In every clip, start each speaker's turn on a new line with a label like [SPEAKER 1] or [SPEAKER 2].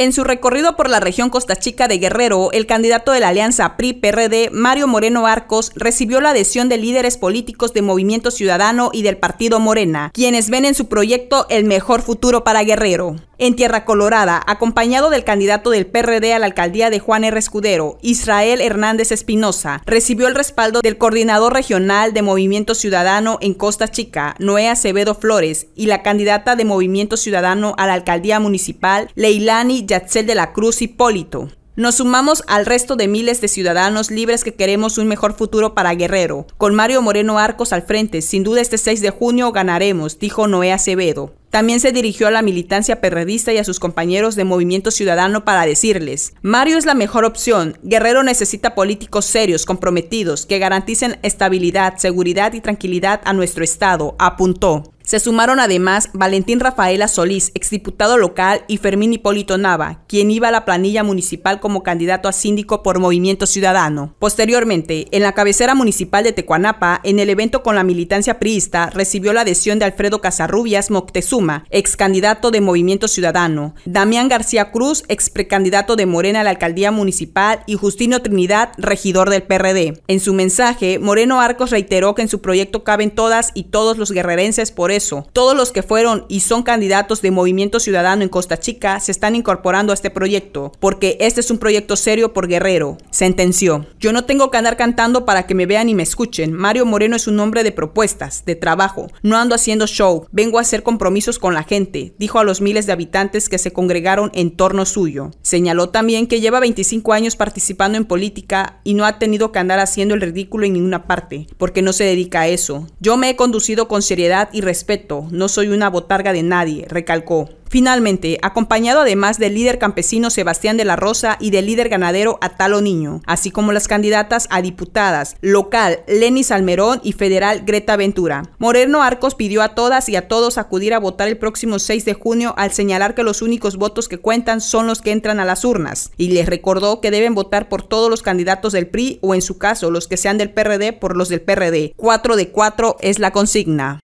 [SPEAKER 1] En su recorrido por la región Costa Chica de Guerrero, el candidato de la alianza PRI-PRD, Mario Moreno Arcos, recibió la adhesión de líderes políticos de Movimiento Ciudadano y del Partido Morena, quienes ven en su proyecto el mejor futuro para Guerrero en Tierra Colorada, acompañado del candidato del PRD a la alcaldía de Juan R. Escudero, Israel Hernández Espinosa, recibió el respaldo del coordinador regional de Movimiento Ciudadano en Costa Chica, Noé Acevedo Flores, y la candidata de Movimiento Ciudadano a la alcaldía municipal, Leilani Yatzel de la Cruz Hipólito. Nos sumamos al resto de miles de ciudadanos libres que queremos un mejor futuro para Guerrero. Con Mario Moreno Arcos al frente, sin duda este 6 de junio ganaremos, dijo Noé Acevedo. También se dirigió a la militancia perredista y a sus compañeros de Movimiento Ciudadano para decirles, Mario es la mejor opción, Guerrero necesita políticos serios, comprometidos, que garanticen estabilidad, seguridad y tranquilidad a nuestro Estado, apuntó. Se sumaron además Valentín Rafaela Solís, exdiputado local, y Fermín Hipólito Nava, quien iba a la planilla municipal como candidato a síndico por Movimiento Ciudadano. Posteriormente, en la cabecera municipal de Tecuanapa, en el evento con la militancia priista, recibió la adhesión de Alfredo Casarrubias Moctezuma, ex candidato de Movimiento Ciudadano, Damián García Cruz, ex precandidato de Morena a la alcaldía municipal, y Justino Trinidad, regidor del PRD. En su mensaje, Moreno Arcos reiteró que en su proyecto caben todas y todos los guerrerenses por eso. Todos los que fueron y son candidatos de Movimiento Ciudadano en Costa Chica se están incorporando a este proyecto, porque este es un proyecto serio por Guerrero, sentenció. Yo no tengo que andar cantando para que me vean y me escuchen. Mario Moreno es un hombre de propuestas, de trabajo. No ando haciendo show, vengo a hacer compromisos con la gente, dijo a los miles de habitantes que se congregaron en torno suyo. Señaló también que lleva 25 años participando en política y no ha tenido que andar haciendo el ridículo en ninguna parte, porque no se dedica a eso. Yo me he conducido con seriedad y respeto respeto, no soy una botarga de nadie, recalcó. Finalmente, acompañado además del líder campesino Sebastián de la Rosa y del líder ganadero Atalo Niño, así como las candidatas a diputadas local Lenny Salmerón y federal Greta Ventura. Moreno Arcos pidió a todas y a todos acudir a votar el próximo 6 de junio al señalar que los únicos votos que cuentan son los que entran a las urnas y les recordó que deben votar por todos los candidatos del PRI o en su caso los que sean del PRD por los del PRD. 4 de 4 es la consigna.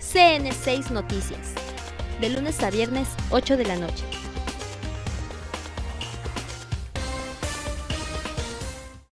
[SPEAKER 1] CN6 Noticias, de lunes a viernes 8 de la noche.